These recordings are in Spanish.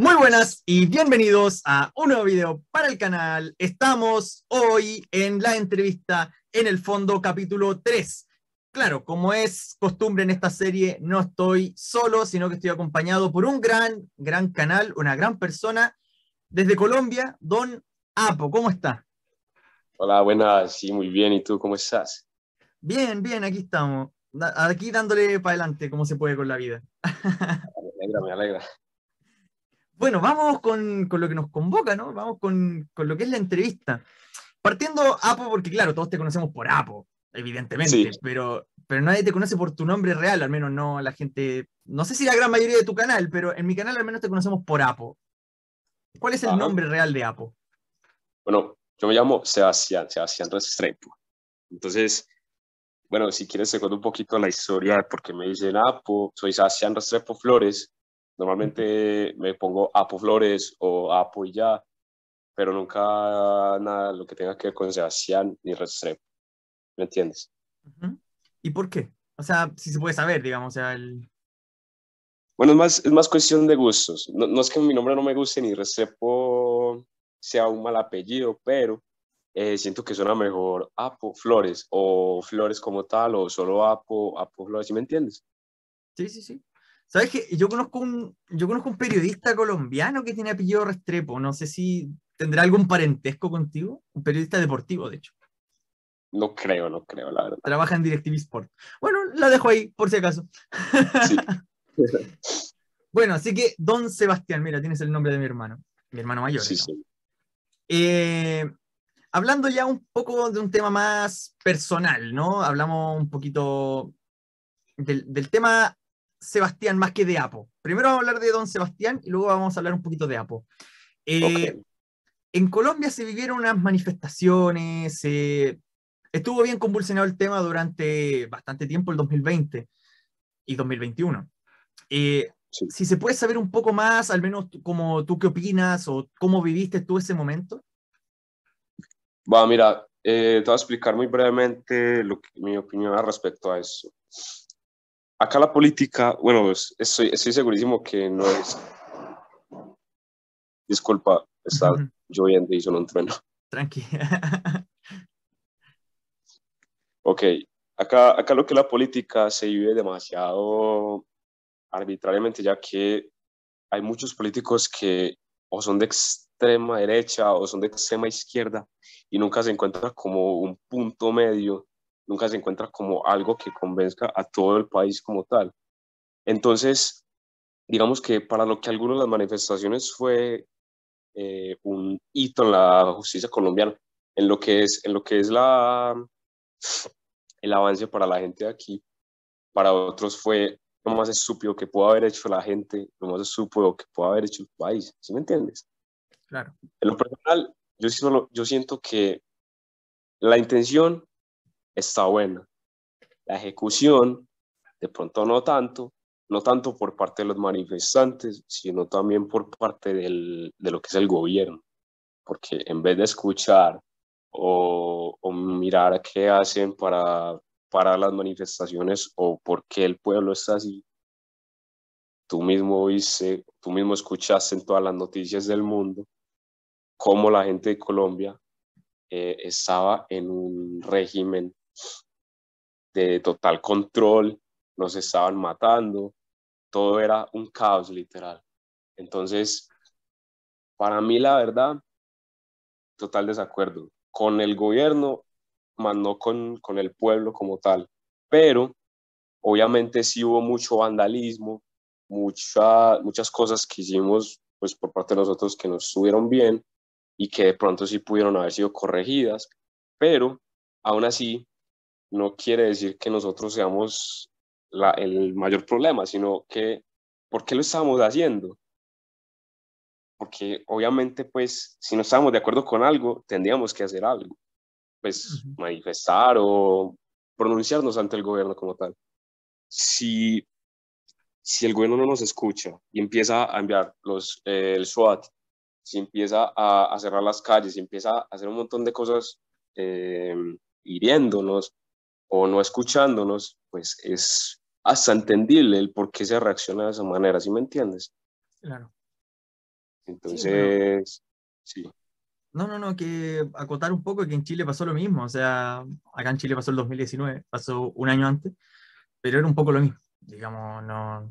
Muy buenas y bienvenidos a un nuevo video para el canal. Estamos hoy en la entrevista en el fondo capítulo 3. Claro, como es costumbre en esta serie, no estoy solo, sino que estoy acompañado por un gran, gran canal, una gran persona desde Colombia, Don Apo. ¿Cómo está? Hola, buenas, sí, muy bien. ¿Y tú cómo estás? Bien, bien, aquí estamos. Aquí dándole para adelante como se puede con la vida. Ah, me alegra, me alegra. Bueno, vamos con, lo que nos convoca, ¿no? Vamos con, lo que es la entrevista. Partiendo, Apo, porque claro, todos te conocemos por Apo, evidentemente, pero, pero nadie te conoce por tu nombre real, al menos no la gente, no sé si la gran mayoría de tu canal, pero en mi canal al menos te conocemos por Apo. ¿Cuál es el nombre real de Apo? Bueno, yo me llamo Sebastián, Sebastián Restrepo. Entonces, bueno, si quieres te cuento un poquito la historia porque me dicen Apo. Soy Sebastián Restrepo Flores, Normalmente me pongo Apo Flores o Apo y ya, pero nunca nada lo que tenga que ver con Sebastián ni Restrepo. ¿Me entiendes? ¿Y por qué? O sea, si se puede saber, digamos, o sea, el... Bueno, es más, es más cuestión de gustos. No, es que mi nombre no me guste ni Restrepo sea un mal apellido, pero eh, siento que suena mejor Apo Flores o Flores como tal o solo Apo, Apo Flores, me entiendes? Sí, sí, sí. ¿Sabes qué? Yo conozco un, yo conozco un periodista colombiano que tiene apellido Restrepo. No sé si tendrá algún parentesco contigo. Un periodista deportivo, de hecho. No creo, no creo, la verdad. Trabaja en DirecTV Sport. Bueno, la dejo ahí, por si acaso. bueno, así que Don Sebastián, mira, tienes el nombre de mi hermano. Mi hermano mayor. sí. Eh, hablando ya un poco de un tema más personal, ¿no? Hablamos un poquito del, del tema Sebastián más que de Apo. Primero vamos a hablar de Don Sebastián y luego vamos a hablar un poquito de Apo. Eh, en Colombia se vivieron unas manifestaciones, estuvo bien convulsionado el tema durante bastante tiempo, el 2020 y 2021. Eh, si se puede saber un poco más, al menos como tú qué opinas o cómo viviste tú ese momento. Va, mira, eh, te voy a explicar muy brevemente mi opinión respecto a eso acá la política, bueno, estoy, segurísimo que no es. Disculpa, está lloviendo y solo un trueno. Tranqui. ok, acá, acá lo que la política se vive demasiado arbitrariamente, ya que hay muchos políticos que o son de extrema derecha o son de extrema izquierda y nunca se encuentra como un punto medio nunca se encuentra como algo que convenzca a todo el país como tal. Entonces, digamos que para lo que algunos de las manifestaciones fue eh, un hito en la justicia colombiana, en lo que es, en lo que es la, el avance para la gente de aquí, para otros fue lo más estúpido que pudo haber hecho la gente, lo más estúpido que pudo haber hecho el país, ¿sí me entiendes? Claro. En lo personal, yo, yo siento que la intención está buena. La ejecución, de pronto no tanto, no tanto por parte de los manifestantes, sino también por parte de lo que es el gobierno, porque en vez de escuchar o, mirar qué hacen para para las manifestaciones o por qué el pueblo está así. Tú mismo tú mismo escuchaste en todas las noticias del mundo cómo la gente de Colombia eh, estaba en un régimen de total control, nos estaban matando, todo era un caos literal. Entonces, para mí la verdad, total desacuerdo con el gobierno, más no con, con el pueblo como tal. Pero obviamente sí hubo mucho vandalismo, mucha, muchas cosas que hicimos pues por parte de nosotros que nos estuvieron bien y que de pronto sí pudieron haber sido corregidas, pero aún así no quiere decir que nosotros seamos el mayor problema, sino que ¿por qué lo estamos haciendo? Porque obviamente, pues, si no estábamos de acuerdo con algo, tendríamos que hacer algo, pues, manifestar o pronunciarnos ante el gobierno como tal. Si, el gobierno no nos escucha y empieza a enviar los, eh, el SWAT, si empieza a, cerrar las calles, si empieza a hacer un montón de cosas eh, hiriéndonos, o no escuchándonos, pues es hasta entendible el por qué se reacciona de esa manera, si me entiendes? Claro. Entonces, sí. No, no, no, que acotar un poco que en Chile pasó lo mismo, o sea, acá en Chile pasó el 2019, pasó un año antes, pero era un poco lo mismo, digamos, no,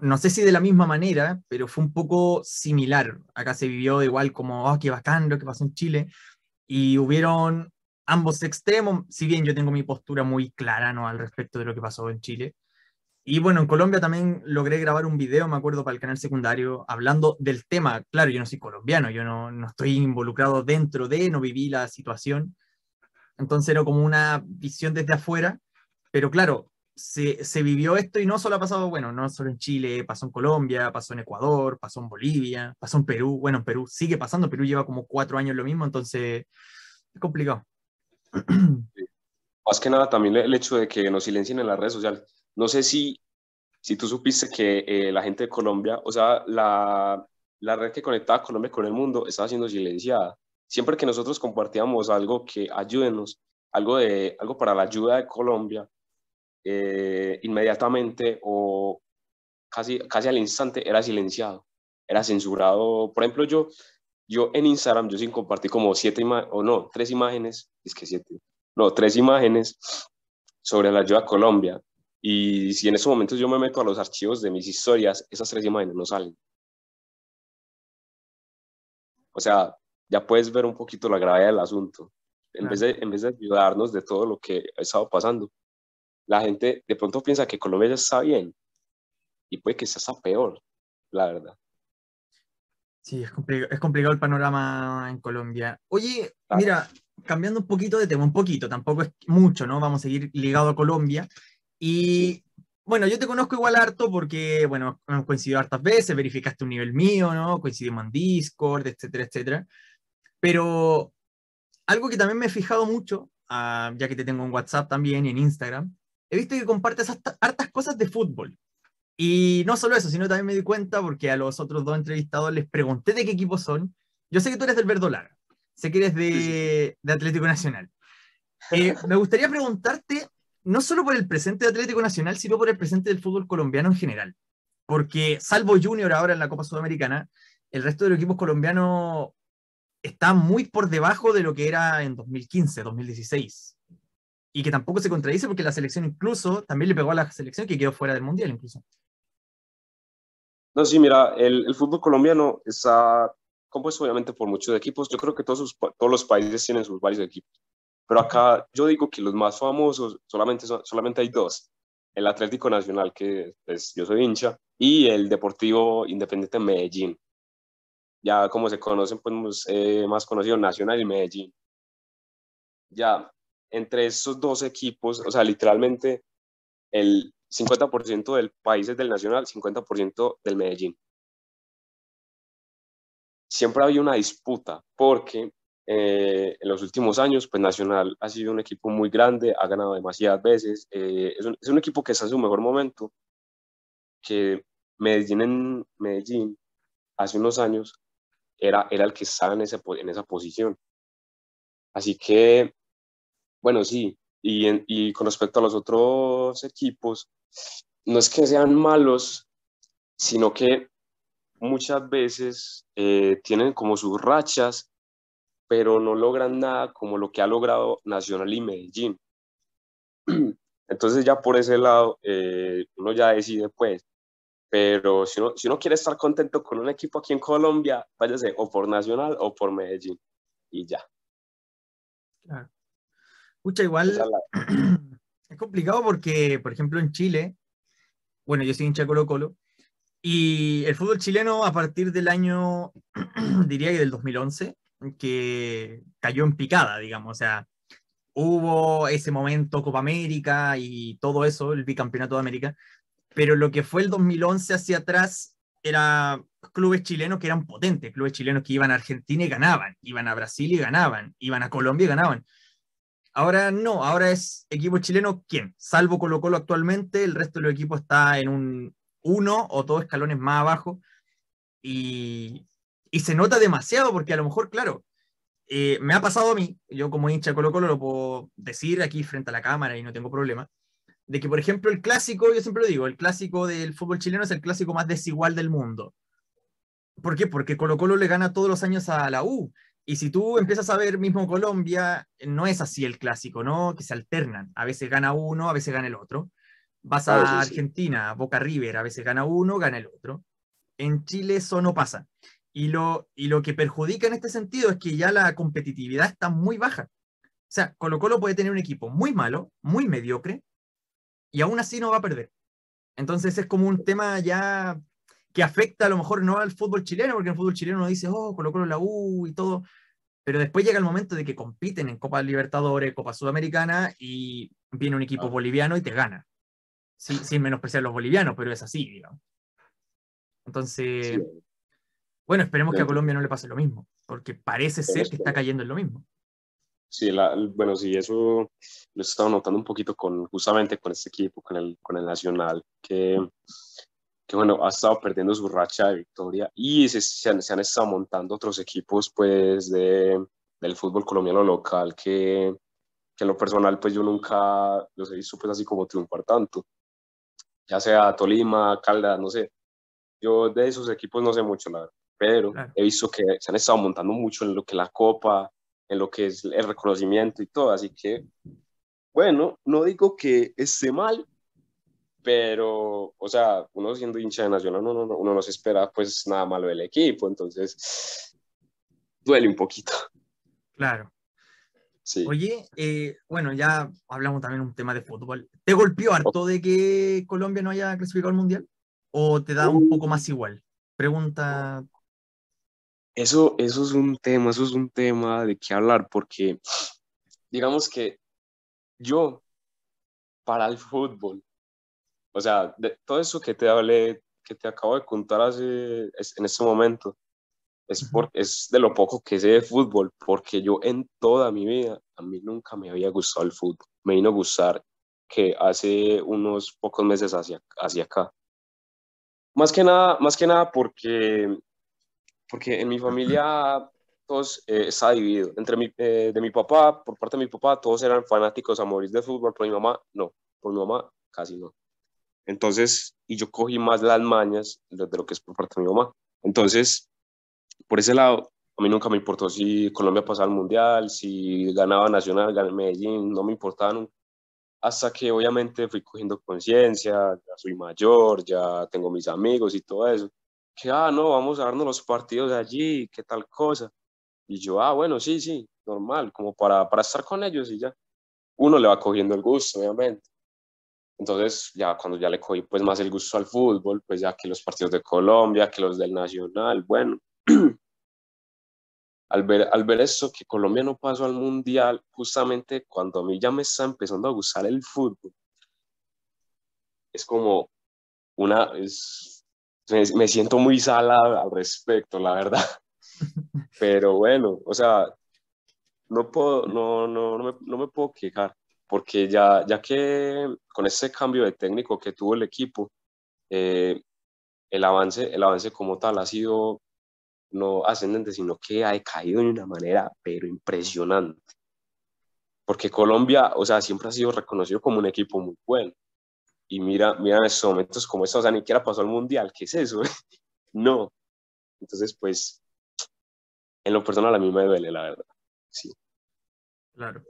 no, sé si de la misma manera, pero fue un poco similar, acá se vivió igual como, oh, qué bacán lo que pasó en Chile, y hubieron ambos extremos, si bien yo tengo mi postura muy clara ¿no? al respecto de lo que pasó en Chile. Y bueno, en Colombia también logré grabar un video, me acuerdo, para el canal secundario, hablando del tema. Claro, yo no soy colombiano, yo no, no estoy involucrado dentro de, no viví la situación. Entonces era como una visión desde afuera, pero claro, se, se, vivió esto y no solo ha pasado, bueno, no solo en Chile, pasó en Colombia, pasó en Ecuador, pasó en Bolivia, pasó en Perú, bueno, en Perú sigue pasando, Perú lleva como cuatro años lo mismo, entonces es complicado. Más que nada también el hecho de que nos silencien en las redes sociales. No sé si, si tú supiste que eh, la gente de Colombia, o sea, la, la red que conectaba Colombia con el mundo estaba siendo silenciada. Siempre que nosotros compartíamos algo que ayúdenos, algo, de, algo para la ayuda de Colombia, eh, inmediatamente o casi, casi al instante era silenciado, era censurado. Por ejemplo, yo yo en Instagram, yo sin compartí como siete imágenes, o no, tres imágenes, es que siete, no, tres imágenes sobre la ayuda a Colombia. Y si en esos momentos yo me meto a los archivos de mis historias, esas tres imágenes no salen. O sea, ya puedes ver un poquito la gravedad del asunto. En, vez de, en vez de ayudarnos de todo lo que ha estado pasando, la gente de pronto piensa que Colombia está bien y puede que sea peor, la verdad. Sí, es, es complicado el panorama en Colombia. Oye, mira, cambiando un poquito de tema, un poquito, tampoco es mucho, ¿no? Vamos a seguir ligado a Colombia. Y bueno, yo te conozco igual harto porque, bueno, hemos coincidido hartas veces, verificaste un nivel mío, ¿no? Coincidimos en Discord, etcétera, etcétera. Pero algo que también me he fijado mucho, ah, ya que te tengo en WhatsApp también y en Instagram, he visto que compartes hartas cosas de fútbol. Y no solo eso, sino también me di cuenta porque a los otros dos entrevistados les pregunté de qué equipo son. Yo sé que tú eres del Verdolaga, sé que eres de, Atlético Nacional. Eh, me gustaría preguntarte, no solo por el presente de Atlético Nacional, sino por el presente del fútbol colombiano en general. Porque salvo Junior ahora en la Copa Sudamericana, el resto de los equipos colombianos está muy por debajo de lo que era en 2015, 2016 y que tampoco se contradice porque la selección incluso también le pegó a la selección que quedó fuera del mundial incluso. No, sí, mira, el, fútbol colombiano está compuesto obviamente por muchos equipos. Yo creo que todos, todos los países tienen sus varios equipos. Pero acá yo digo que los más famosos solamente, son, solamente hay dos. El Atlético Nacional, que es pues, yo soy hincha, y el Deportivo Independiente Medellín. Ya como se conocen, pues eh, más conocido Nacional y Medellín. Ya, entre esos dos equipos, o sea, literalmente el 50% del país es del Nacional, 50% del Medellín. Siempre había una disputa porque eh, en los últimos años, pues Nacional ha sido un equipo muy grande, ha ganado demasiadas veces, eh, es, un, equipo que está en su mejor momento, que Medellín en Medellín hace unos años era, era el que estaba en, en esa posición. Así que bueno, sí, y, con respecto a los otros equipos, no es que sean malos, sino que muchas veces eh, tienen como sus rachas, pero no logran nada como lo que ha logrado Nacional y Medellín. Entonces ya por ese lado eh, uno ya decide pues, pero si uno, si uno quiere estar contento con un equipo aquí en Colombia, váyase o por Nacional o por Medellín y ya. Escucha, igual es complicado porque, por ejemplo, en Chile, bueno, yo soy hincha Colo Colo, y el fútbol chileno a partir del año, diría que del 2011, que cayó en picada, digamos, o sea, hubo ese momento Copa América y todo eso, el bicampeonato de América, pero lo que fue el 2011 hacia atrás era clubes chilenos que eran potentes, clubes chilenos que iban a Argentina y ganaban, iban a Brasil y ganaban, iban a Colombia y ganaban. Ahora no, ahora es equipo chileno, ¿quién? Salvo Colo Colo actualmente, el resto de los equipos está en un uno o dos escalones más abajo y, se nota demasiado porque a lo mejor, claro, eh, me ha pasado a mí, yo como hincha Colo Colo lo puedo decir aquí frente a la cámara y no tengo problema, de que por ejemplo el clásico, yo siempre lo digo, el clásico del fútbol chileno es el clásico más desigual del mundo. ¿Por qué? Porque Colo Colo le gana todos los años a la U y si tú empiezas a ver mismo Colombia, no es así el clásico, ¿no? Que se alternan. A veces gana uno, a veces gana el otro. Vas a, Argentina, Boca River, a veces gana uno, gana el otro. En Chile eso no pasa. Y lo, y lo que perjudica en este sentido es que ya la competitividad está muy baja. O sea, Colo Colo puede tener un equipo muy malo, muy mediocre, y aún así no va a perder. Entonces es como un tema ya que afecta a lo mejor no al fútbol chileno, porque en el fútbol chileno uno dice, oh, Colo Colo la U y todo, pero después llega el momento de que compiten en Copa Libertadores, Copa Sudamericana y viene un equipo boliviano y te gana. Sí, sin menospreciar a los bolivianos, pero es así, digamos. Entonces, bueno, esperemos que a Colombia no le pase lo mismo, porque parece ser que está cayendo en lo mismo. Sí, bueno, sí, eso lo he estado notando un poquito con, justamente con este equipo, con el, con el Nacional, que que bueno, ha estado perdiendo su racha de victoria y se, han, estado montando otros equipos pues de, del fútbol colombiano local que, que en lo personal pues yo nunca los he visto pues así como triunfar tanto, ya sea Tolima, Caldas, no sé, yo de esos equipos no sé mucho la verdad, pero he visto que se han estado montando mucho en lo que la copa, en lo que es el reconocimiento y todo, así que bueno, no digo que esté mal, pero, o sea, uno siendo hincha de Nacional, uno, no uno no se espera pues nada malo del equipo, entonces duele un poquito. Claro. Sí. Oye, eh, bueno, ya hablamos también un tema de fútbol. ¿Te golpeó harto de que Colombia no haya clasificado al Mundial? ¿O te da un poco más igual? Pregunta. Eso, eso es un tema, eso es un tema de qué hablar, porque digamos que yo, para el fútbol, o sea, de todo eso que te hablé, que te acabo de contar hace, en este momento, es, por, es de lo poco que sé de fútbol, porque yo en toda mi vida, a mí nunca me había gustado el fútbol. Me vino a gustar que hace unos pocos meses hacia, hacia acá. Más que nada, más que nada porque, porque en mi familia todos eh, está dividido. Entre mi, eh, de mi papá, por parte de mi papá, todos eran fanáticos a morir de fútbol, pero mi mamá no, por mi mamá casi no. Entonces, y yo cogí más las mañas de, lo que es por parte de mi mamá. Entonces, por ese lado, a mí nunca me importó si Colombia pasaba al Mundial, si ganaba Nacional, ganaba Medellín, no me importaba Hasta que obviamente fui cogiendo conciencia, ya soy mayor, ya tengo mis amigos y todo eso. Que, ah, no, vamos a darnos los partidos allí, qué tal cosa. Y yo, ah, bueno, sí, sí, normal, como para, para estar con ellos y ya. Uno le va cogiendo el gusto, obviamente. Entonces, ya cuando ya le cogí pues más el gusto al fútbol, pues ya que los partidos de Colombia, que los del Nacional, bueno. al, ver, al ver eso, que Colombia no pasó al Mundial, justamente cuando a mí ya me está empezando a gustar el fútbol, es como una, me, siento muy salada al respecto, la verdad. Pero bueno, o sea, no, puedo, no, no, no me puedo quejar porque ya, ya que con ese cambio de técnico que tuvo el equipo, eh, el, avance, el avance como tal ha sido no ascendente, sino que ha caído de una manera, pero impresionante. Porque Colombia, o sea, siempre ha sido reconocido como un equipo muy bueno. Y mira, mira en estos momentos como eso, o sea, ni siquiera pasó al Mundial, ¿qué es eso? no. Entonces, pues, en lo personal a mí me duele, la verdad. Sí. Claro.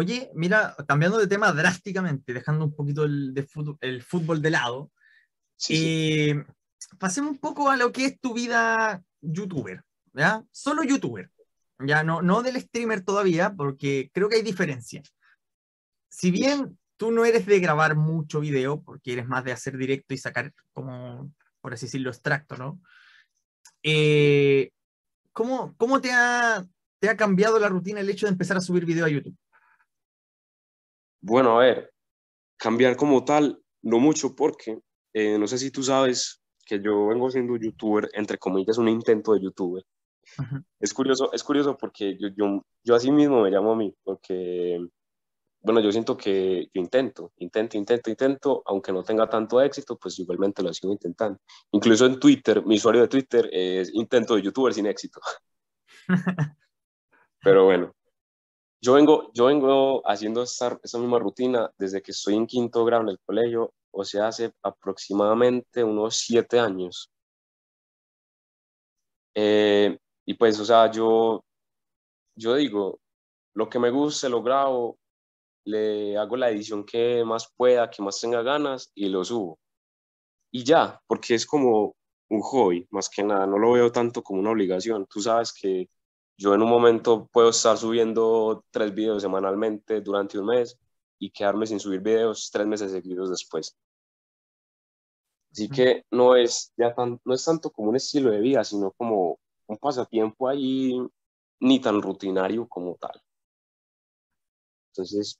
Oye, mira, cambiando de tema drásticamente, dejando un poquito el, de fútbol, el fútbol, de lado, sí, eh, pasemos un poco a lo que es tu vida youtuber, ¿ya? Solo youtuber, ya no, no del streamer todavía, porque creo que hay diferencia. Si bien tú no eres de grabar mucho video, porque eres más de hacer directo y sacar, como, por así decirlo, extracto, ¿no? Eh, ¿cómo, ¿Cómo te ha te ha cambiado la rutina el hecho de empezar a subir video a YouTube? Bueno, a ver, cambiar como tal, no mucho porque eh, no sé si tú sabes que yo vengo siendo youtuber, entre comillas, un intento de youtuber. Es curioso, es curioso porque yo, yo, yo así mismo me llamo a mí, porque, bueno, yo siento que yo intento, intento, intento, intento, aunque no tenga tanto éxito, pues igualmente lo sigo intentando. Incluso en Twitter, mi usuario de Twitter es intento de youtuber sin éxito. Pero bueno, yo vengo, yo vengo haciendo esa misma rutina desde que estoy en quinto grado en el colegio, o sea, hace aproximadamente unos siete años. Eh, y pues, o sea, yo, yo digo, lo que me guste lo grabo, le hago la edición que más pueda, que más tenga ganas y lo subo. Y ya, porque es como un hobby, más que nada, no lo veo tanto como una obligación. Tú sabes que yo en un momento puedo estar subiendo tres videos semanalmente durante un mes y quedarme sin subir videos tres meses seguidos después. Así que no es, ya no es tanto como un estilo de vida, sino como un pasatiempo ahí ni tan rutinario como tal. Entonces,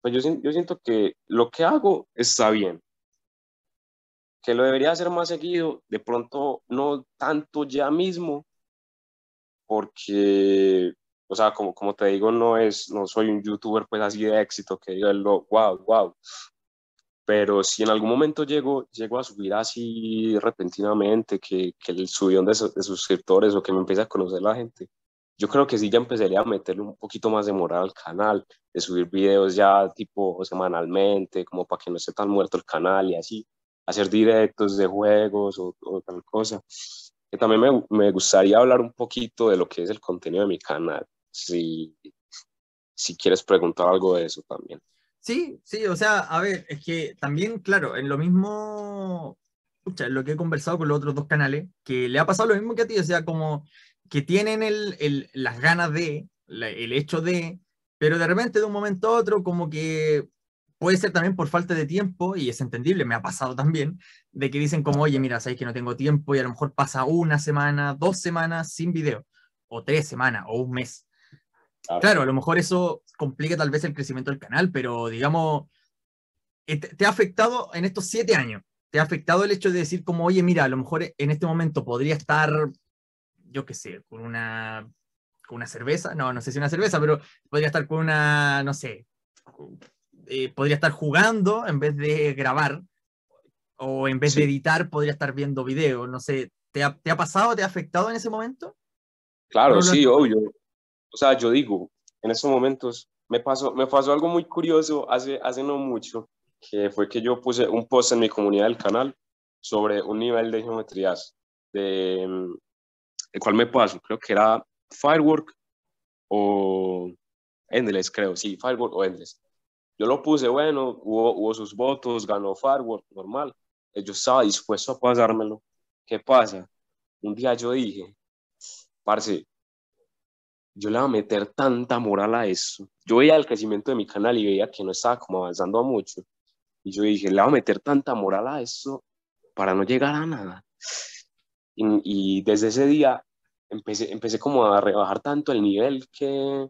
pues yo, yo siento que lo que hago está bien, que lo debería hacer más seguido, de pronto no tanto ya mismo, porque, o sea, como, como te digo, no, es, no soy un youtuber pues así de éxito que diga, wow, wow. Pero si en algún momento llego, llego a subir así repentinamente, que, que el subidón de, suscriptores o que me empiece a conocer la gente, yo creo que sí ya empezaría a meterle un poquito más de moral al canal, de subir videos ya tipo semanalmente, como para que no esté tan muerto el canal y así, hacer directos de juegos o, o tal cosa también me, gustaría hablar un poquito de lo que es el contenido de mi canal, si, si quieres preguntar algo de eso también. Sí, sí, o sea, a ver, es que también, claro, en lo mismo, escucha, en lo que he conversado con los otros dos canales, que le ha pasado lo mismo que a ti, o sea, como que tienen el, las ganas de, el hecho de, pero de repente de un momento a otro como que puede ser también por falta de tiempo, y es entendible, me ha pasado también, de que dicen como, oye, mira, sabéis que no tengo tiempo y a lo mejor pasa una semana, dos semanas sin video, o tres semanas, o un mes. Claro, a lo mejor eso complica tal vez el crecimiento del canal, pero digamos, eh, te, ha afectado en estos siete años, te ha afectado el hecho de decir como, oye, mira, a lo mejor en este momento podría estar, yo qué sé, con una, con una cerveza, no, no sé si una cerveza, pero podría estar con una, no sé, eh, podría estar jugando en vez de grabar o en vez de editar podría estar viendo video. No sé, ¿te ha, te ha pasado, te ha afectado en ese momento? Claro, sí, obvio. O sea, yo digo, en esos momentos me pasó, me pasó algo muy curioso hace, hace no mucho, que fue que yo puse un post en mi comunidad del canal sobre un nivel de geometrías, de, mm, el cual me pasó, creo que era Firework o Endless, creo, sí, Firework o Endless. Yo lo puse, bueno, hubo, sus votos, ganó Farward, normal. Yo estaba dispuesto a pasármelo. ¿Qué pasa? Un día yo dije, parce, yo le voy a meter tanta moral a eso. Yo veía el crecimiento de mi canal y veía que no estaba como avanzando a mucho. Y yo dije, le voy a meter tanta moral a eso para no llegar a nada. Y, y desde ese día empecé, empecé como a rebajar tanto el nivel que,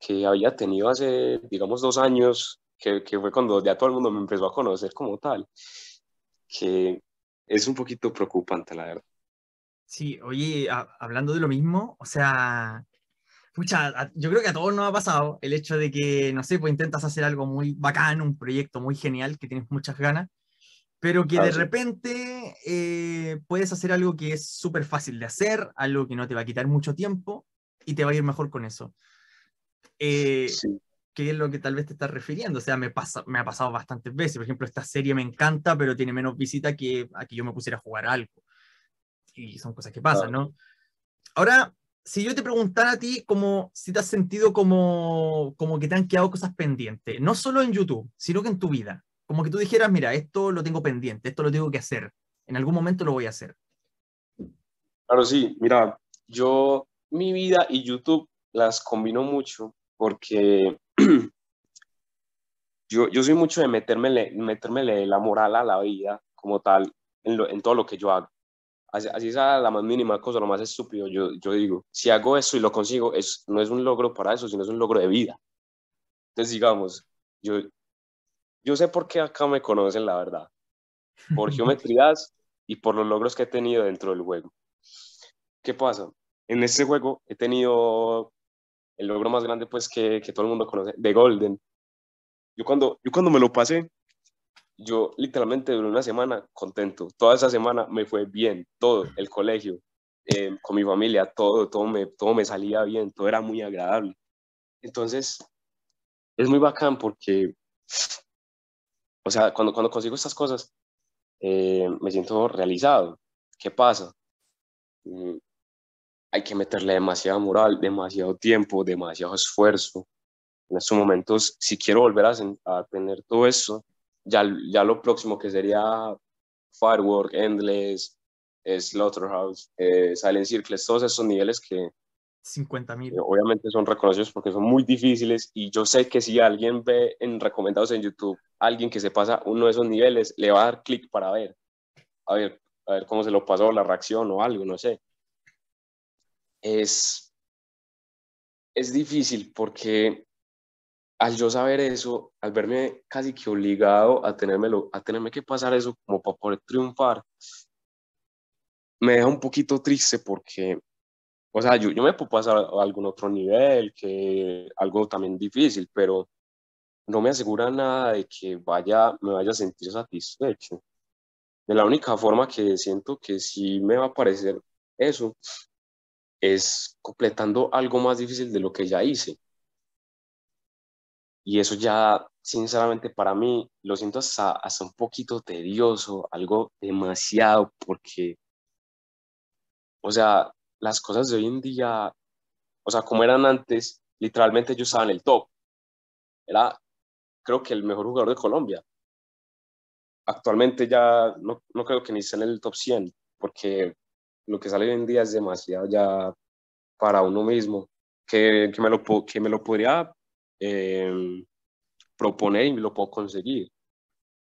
que, había tenido hace, digamos, dos años, que, que, fue cuando ya todo el mundo me empezó a conocer como tal, que es un poquito preocupante, la verdad. Sí, oye, hablando de lo mismo, o sea, yo creo que a todos nos ha pasado el hecho de que, no sé, pues intentas hacer algo muy bacán, un proyecto muy genial, que tienes muchas ganas, pero que de repente eh, puedes hacer algo que es súper fácil de hacer, algo que no te va a quitar mucho tiempo y te va a ir mejor con eso. Eh, ¿Qué es lo que tal vez te estás refiriendo? O sea, me, pasa, me ha pasado bastantes veces. Por ejemplo, esta serie me encanta, pero tiene menos visita que a que yo me pusiera a jugar algo. Y son cosas que pasan, ¿no? Ahora, si yo te preguntara a ti como si te has sentido como, como que te han quedado cosas pendientes, no solo en YouTube, sino que en tu vida. Como que tú dijeras, mira, esto lo tengo pendiente, esto lo tengo que hacer, en algún momento lo voy a hacer. Claro, sí, mira, yo mi vida y YouTube las combino mucho porque yo, yo soy mucho de meterme la moral a la vida como tal en, en todo lo que yo hago. Así, es la más mínima cosa, lo más estúpido, yo, yo digo, si hago eso y lo consigo, es, no es un logro para eso, sino es un logro de vida. Entonces, digamos, yo, yo sé por qué acá me conocen, la verdad, por geometrías y por los logros que he tenido dentro del juego. ¿Qué pasa? En este juego he tenido el logro más grande pues que, todo el mundo conoce, de Golden. Yo cuando, yo cuando me lo pasé, yo literalmente duré una semana contento. Toda esa semana me fue bien, todo, el colegio, em, con mi familia, todo, todo me, todo me salía bien, todo era muy agradable. Entonces, es muy bacán porque, o sea, cuando, cuando consigo estas cosas, eh, me siento realizado. ¿Qué pasa? Mm, hay que meterle demasiada moral, demasiado tiempo, demasiado esfuerzo. En estos momentos, si quiero volver a, tener todo eso, ya, ya lo próximo que sería Firework, Endless, eh, Slaughterhouse, eh, Silent Circles, todos esos niveles que 50 mil. Eh, obviamente son reconocidos porque son muy difíciles y yo sé que si alguien ve en recomendados en YouTube, alguien que se pasa uno de esos niveles, le va a dar clic para ver, a ver, a ver cómo se lo pasó, la reacción o algo, no sé es, es difícil porque al yo saber eso, al verme casi que obligado a, tenérmelo, a tenerme que pasar eso como para poder triunfar, me deja un poquito triste porque, o sea, yo, yo me puedo pasar a algún otro nivel, que algo también difícil, pero no me asegura nada de que vaya, me vaya a sentir satisfecho. De la única forma que siento que sí me va a parecer eso es completando algo más difícil de lo que ya hice. Y eso ya, sinceramente, para mí, lo siento hasta, un poquito tedioso, algo demasiado, porque, o sea, las cosas de hoy en día, o sea, como eran antes, literalmente yo estaba en el top. Era, creo que, el mejor jugador de Colombia. Actualmente ya no, no creo que ni esté en el top 100, porque lo que sale hoy en día es demasiado ya para uno mismo, que, que me, lo, que me lo podría em, proponer y me lo puedo conseguir.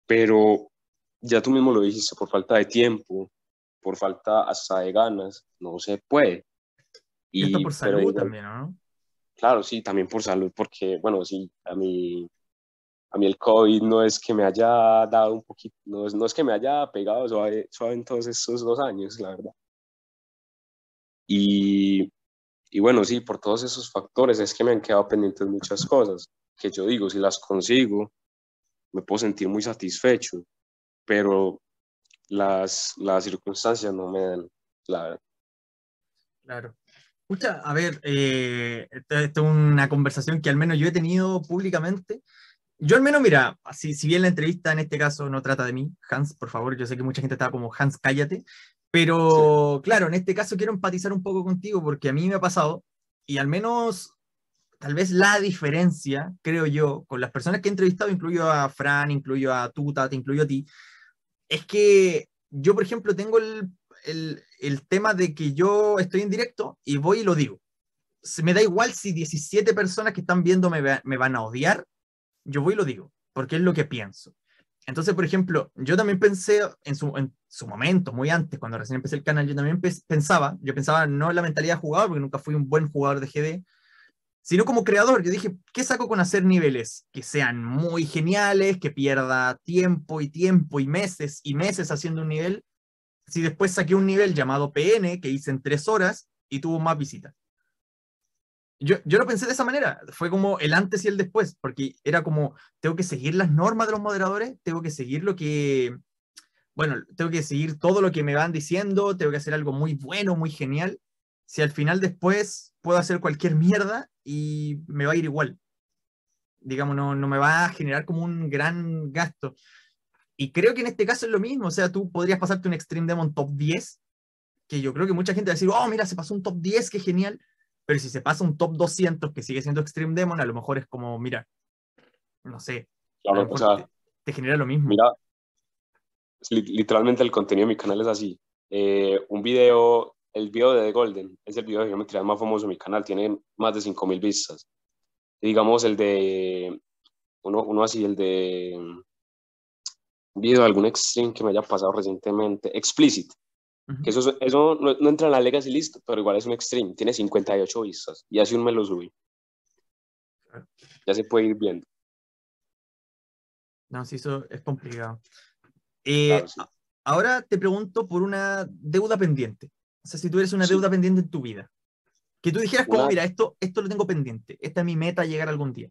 Pero ya tú mismo lo dijiste, por falta de tiempo, por falta hasta de ganas, no se puede. Y por salud también, ¿no? Claro, sí, también por salud, porque, bueno, sí, a mí, a mí el COVID no es que me haya dado un poquito, no es, que me haya pegado suave, suave en todos estos dos años, la verdad. Y, y bueno, sí, por todos esos factores es que me han quedado pendientes muchas cosas, que yo digo, si las consigo, me puedo sentir muy satisfecho, pero las, las circunstancias no me dan la verdad. Claro. Escucha, a ver, eh, esta, es una conversación que al menos yo he tenido públicamente. Yo al menos, mira, si, si bien la entrevista en este caso no trata de mí, Hans, por favor, yo sé que mucha gente estaba como, Hans, cállate, pero claro, en este caso quiero empatizar un poco contigo porque a mí me ha pasado, y al menos tal vez la diferencia, creo yo, con las personas que he entrevistado, incluyo a Fran, incluyo a Tuta, te incluyo a ti, es que yo, por ejemplo, tengo el, tema de que yo estoy en directo y voy y lo digo. Se me da igual si 17 personas que están viendo me, me van a odiar, yo voy y lo digo, porque es lo que pienso. Entonces, por ejemplo, yo también pensé en su, momento, muy antes, cuando recién empecé el canal, yo también pensaba, yo pensaba no en la mentalidad de jugador, porque nunca fui un buen jugador de GD, sino como creador. Yo dije, ¿qué saco con hacer niveles que sean muy geniales, que pierda tiempo y tiempo y meses y meses haciendo un nivel? Si después saqué un nivel llamado PN, que hice en tres horas y tuvo más visitas yo, yo lo pensé de esa manera, fue como el antes y el después, porque era como, tengo que seguir las normas de los moderadores, tengo que seguir lo que, bueno, tengo que seguir todo lo que me van diciendo, tengo que hacer algo muy bueno, muy genial, si al final después puedo hacer cualquier mierda y me va a ir igual. Digamos, no, no me va a generar como un gran gasto. Y creo que en este caso es lo mismo, o sea, tú podrías pasarte un Extreme Demon top 10, que yo creo que mucha gente va a decir, oh, mira, se pasó un top 10, qué genial, pero si se pasa un top 200 que sigue siendo Extreme Demon, a lo mejor es como, mira, no sé. te, genera lo mismo. Mira, literalmente el contenido de mi canal es así. Eh, un video, el video de Golden, es el video de geometría más famoso de mi canal, tiene más de 5.000 vistas. digamos el de, uno, así, el de mm, video de algún extreme que me haya pasado recientemente, explícito eso, eso no, entra en la Legacy List, pero igual es un Extreme. Tiene 58 vistas y así un me lo subí. Ya se puede ir viendo. No, sí, eso es complicado. Eh, ahora te pregunto por una deuda pendiente. O sea, si tú eres una deuda pendiente en tu vida. Que tú dijeras, como, mira, esto, esto lo tengo pendiente. Esta es mi meta, llegar algún día.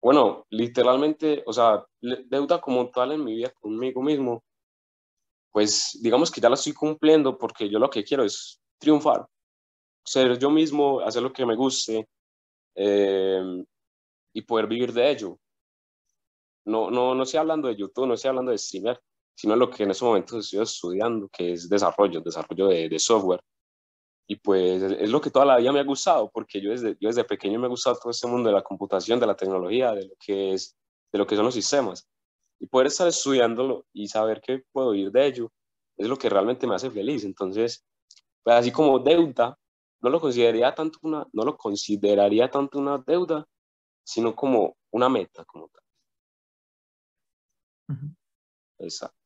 Bueno, literalmente, o sea, deuda como tal en mi vida conmigo mismo, pues digamos que ya la estoy cumpliendo porque yo lo que quiero es triunfar, ser yo mismo, hacer lo que me guste eh, y poder vivir de ello. No, no, no estoy hablando de YouTube, no estoy hablando de streamer, sino lo que en ese momento estoy estudiando, que es desarrollo, desarrollo de, de software. Y pues es lo que toda la vida me ha gustado, porque yo desde, yo desde pequeño me ha gustado todo este mundo de la computación, de la tecnología, de lo que, es, de lo que son los sistemas y poder estar estudiándolo y saber que puedo ir de ello es lo que realmente me hace feliz. Entonces, pues así como deuda, no lo consideraría tanto una, no lo consideraría tanto una deuda, sino como una meta como tal. Exacto.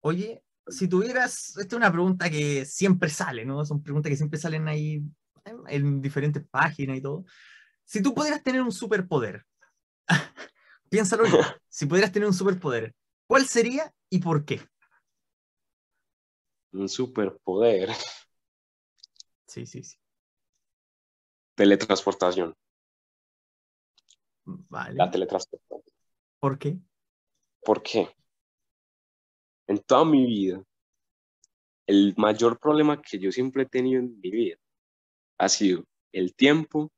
Oye, si tuvieras, esta es una pregunta que siempre sale, ¿no? Son preguntas que siempre salen ahí en diferentes páginas y todo. Si tú pudieras tener un superpoder, Piénsalo si pudieras tener un superpoder, ¿cuál sería y por qué? Un superpoder. Sí, sí, sí. Teletransportación. Vale. La teletransportación. ¿Por qué? ¿Por qué? En toda mi vida, el mayor problema que yo siempre he tenido en mi vida ha sido el tiempo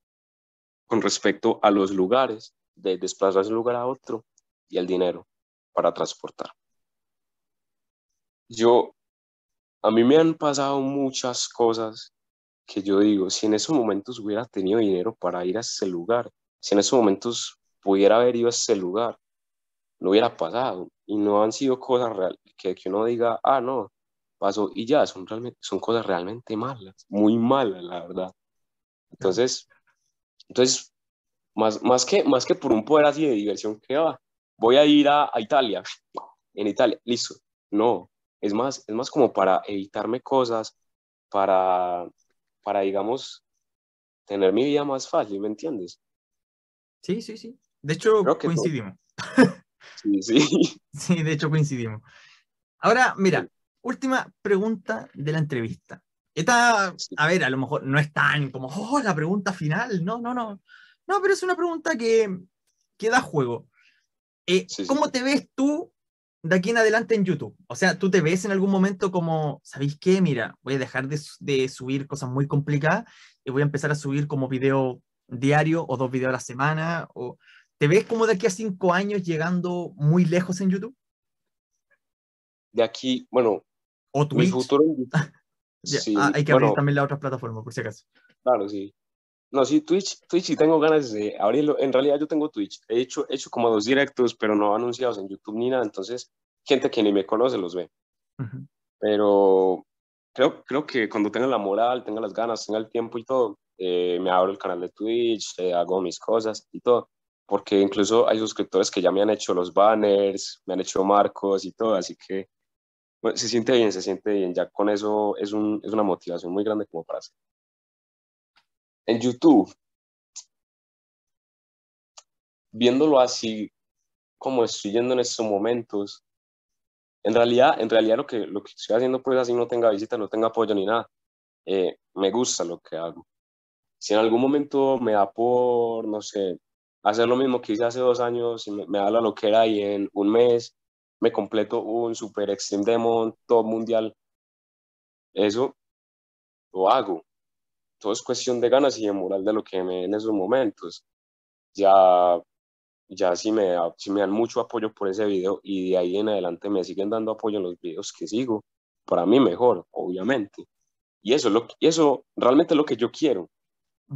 con respecto a los lugares de desplazarse de lugar a otro y el dinero para transportar. Yo, a mí me han pasado muchas cosas que yo digo, si en esos momentos hubiera tenido dinero para ir a ese lugar, si en esos momentos pudiera haber ido a ese lugar, no hubiera pasado. Y no han sido cosas reales que, que uno diga, ah, no, pasó y ya, son, realmente, son cosas realmente malas, muy malas, la verdad. Entonces, entonces más, más, que, más que por un poder así de diversión que va, voy a ir a, a Italia, en Italia, listo. No, es más, es más como para evitarme cosas, para, para, digamos, tener mi vida más fácil, ¿me entiendes? Sí, sí, sí. De hecho, coincidimos. Sí, sí. sí, de hecho, coincidimos. Ahora, mira, última pregunta de la entrevista. Esta, a ver, a lo mejor no es tan como, oh, la pregunta final. No, no, no. No, pero es una pregunta que, que da juego. Eh, ¿Cómo te ves tú de aquí en adelante en YouTube? O sea, ¿tú te ves en algún momento como, ¿sabéis qué? Mira, voy a dejar de, subir cosas muy complicadas y voy a empezar a subir como video diario o dos videos a la semana? O, ¿Te ves como de aquí a cinco años llegando muy lejos en YouTube? De aquí, bueno. O Twitch. Mi futuro sí, ah, hay que abrir también la otra plataforma, por si acaso. Claro, sí. No, sí, Twitch, Twitch sí tengo ganas de abrirlo. En realidad yo tengo Twitch. He hecho, he hecho como dos directos, pero no anunciados en YouTube ni nada. Entonces, gente que ni me conoce los ve. Pero creo, creo que cuando tenga la moral, tenga las ganas, tenga el tiempo y todo, eh, me abro el canal de Twitch, eh, hago mis cosas y todo. Porque incluso hay suscriptores que ya me han hecho los banners, me han hecho marcos y todo. Así que se siente bien, se siente bien. Ya con eso es, es una motivación muy grande como para hacer en YouTube, viéndolo así como estoy yendo en estos momentos, en realidad, en realidad lo que, lo que estoy haciendo, pues así no tenga visita, no tenga apoyo ni nada, eh, me gusta lo que hago. Si en algún momento me da por, no sé, hacer lo mismo que hice hace dos años y me, da la loquera y en un mes me completo un super extreme demon top mundial, eso lo hago todo es cuestión de ganas y de moral de lo que me en esos momentos. Ya, ya si me, si me dan mucho apoyo por ese video y de ahí en adelante me siguen dando apoyo en los videos que sigo, para mí mejor, obviamente. Y eso, lo, y eso realmente es lo que yo quiero.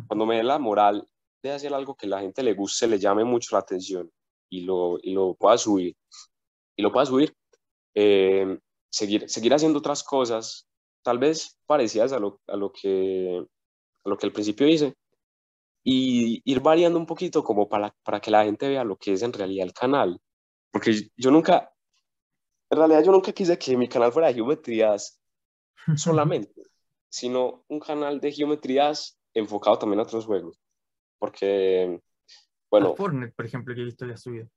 Cuando me dé la moral de hacer algo que la gente le guste, le llame mucho la atención y lo, y lo pueda subir, y lo pueda subir, eh, seguir, seguir haciendo otras cosas, tal vez parecidas a lo, a lo que lo que al principio hice, y ir variando un poquito como para, para que la gente vea lo que es en realidad el canal. Porque yo nunca, en realidad yo nunca quise que mi canal fuera de geometrías solamente, sino un canal de geometrías enfocado también a otros juegos. Porque, bueno... Ah, Fortnite, por ejemplo, que he visto ya subido.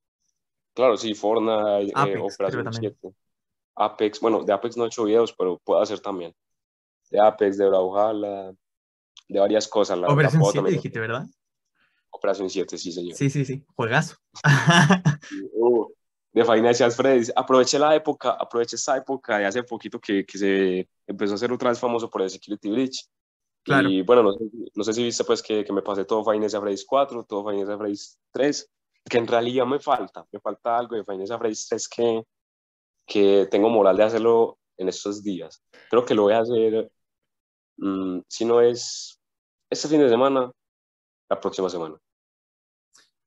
Claro, sí, Fortnite, eh, Apex, Apex, bueno, de Apex no he hecho videos, pero puedo hacer también. De Apex, de Brawlhalla, de varias cosas. La, Operación 7 dijiste, ¿verdad? Operación 7, sí, señor. Sí, sí, sí, juegazo. uh, de Financial Freddy's. Aproveché la época, aproveché esa época de hace poquito que, que se empezó a hacer otra vez famoso por el Security Breach. Claro. Y bueno, no, sé si viste pues que, que, me pasé todo Financial Freddy's 4, todo Financial Freddy's 3, que en realidad me falta, me falta algo de Financial Freddy's 3 que, que tengo moral de hacerlo en estos días. Creo que lo voy a hacer Mm, si no es este fin de semana, la próxima semana.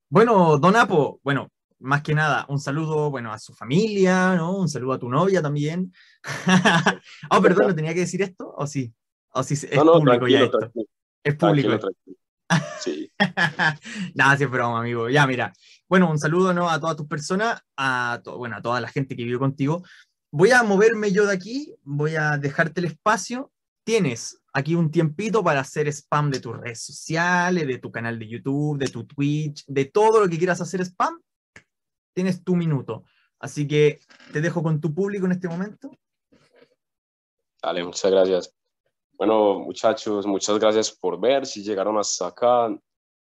Bueno, Don Apo, bueno, más que nada, un saludo, bueno, a su familia, ¿no? Un saludo a tu novia también. oh, perdón, tenía que decir esto? ¿O sí? ¿O sí es público ya es público. Sí. Nada, sí, amigo. Ya, mira. Bueno, un saludo ¿no? a todas tus personas, a, bueno, a toda la gente que vive contigo. Voy a moverme yo de aquí, voy a dejarte el espacio. Tienes aquí un tiempito para hacer spam de tus redes sociales, de tu canal de YouTube, de tu Twitch, de todo lo que quieras hacer spam, tienes tu minuto. Así que te dejo con tu público en este momento. Dale, muchas gracias. Bueno, muchachos, muchas gracias por ver. Si llegaron hasta acá,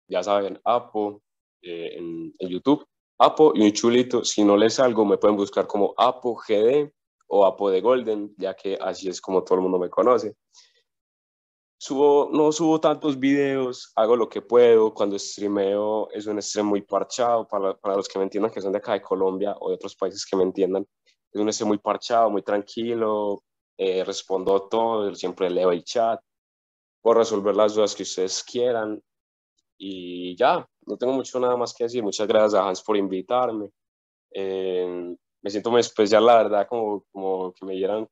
ya saben, Apo eh, en, YouTube, Apo y un chulito. Si no les salgo me pueden buscar como Apo GD o Apo de Golden, ya que así es como todo el mundo me conoce subo, no subo tantos videos, hago lo que puedo, cuando streameo es un stream muy parchado, para, los que me entiendan que son de acá de Colombia o de otros países que me entiendan, es un stream muy parchado, muy tranquilo, eh, respondo todo, siempre leo el chat, puedo resolver las dudas que ustedes quieran y ya, no tengo mucho nada más que decir, muchas gracias a Hans por invitarme. Em, me siento muy especial, la verdad, como, como que me dieran,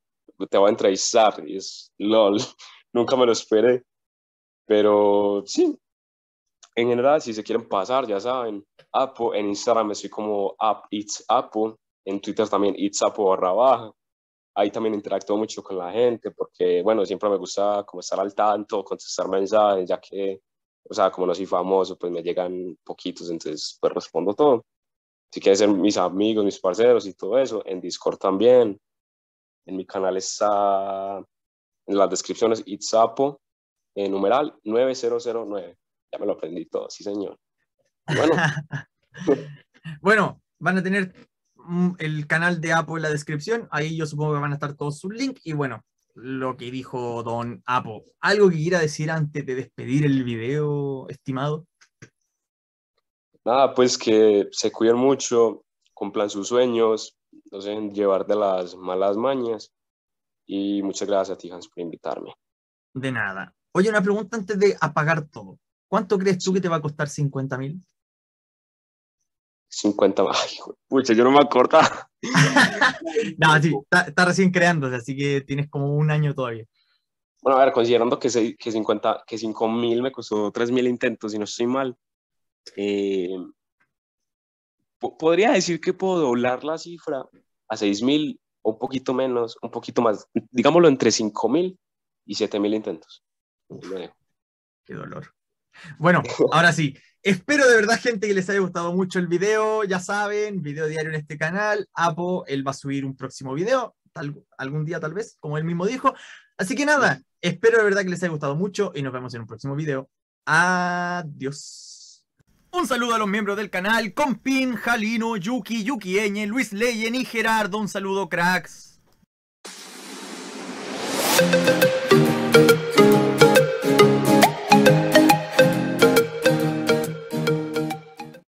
te voy a entrevistar, y es LOL nunca me lo esperé. Pero sí, en general, si se quieren pasar, ya saben, Apple, en Instagram estoy como app, it's en Twitter también it's barra baja. Ahí también interactúo mucho con la gente porque, bueno, siempre me gusta como estar al tanto, contestar mensajes, ya que, o sea, como no soy famoso, pues me llegan poquitos, entonces pues respondo todo. Si quieren ser mis amigos, mis parceros y todo eso, en Discord también. En mi canal está en las descripciones Itzapo, en eh, numeral 9009. Ya me lo aprendí todo, sí señor. Bueno. bueno, van a tener mm, el canal de Apo en la descripción, ahí yo supongo que van a estar todos sus links y bueno, lo que dijo don Apo. ¿Algo que quiera decir antes de despedir el video, estimado? Nada, pues que se cuiden mucho, cumplan sus sueños, no se llevar de las malas mañas y muchas gracias a ti, Hans, por invitarme. De nada. Oye, una pregunta antes de apagar todo. ¿Cuánto crees tú que te va a costar 50 mil? 50 ay, pucha, yo no me acuerdo. no, sí, está, recién creándose, así que tienes como un año todavía. Bueno, a ver, considerando que, que mil me costó 3.000 mil intentos, y no estoy mal, eh, podría decir que puedo doblar la cifra a 6.000? mil un poquito menos, un poquito más, digámoslo entre 5.000 y 7.000 intentos. qué dolor. Bueno, ahora sí, espero de verdad gente que les haya gustado mucho el video, ya saben, video diario en este canal, Apo, él va a subir un próximo video, algún día tal vez, como él mismo dijo. Así que nada, espero de verdad que les haya gustado mucho y nos vemos en un próximo video. Adiós. Un saludo a los miembros del canal, Compin, Jalino, Yuki, Yuki Eñe, Luis Leyen y Gerardo. Un saludo, cracks.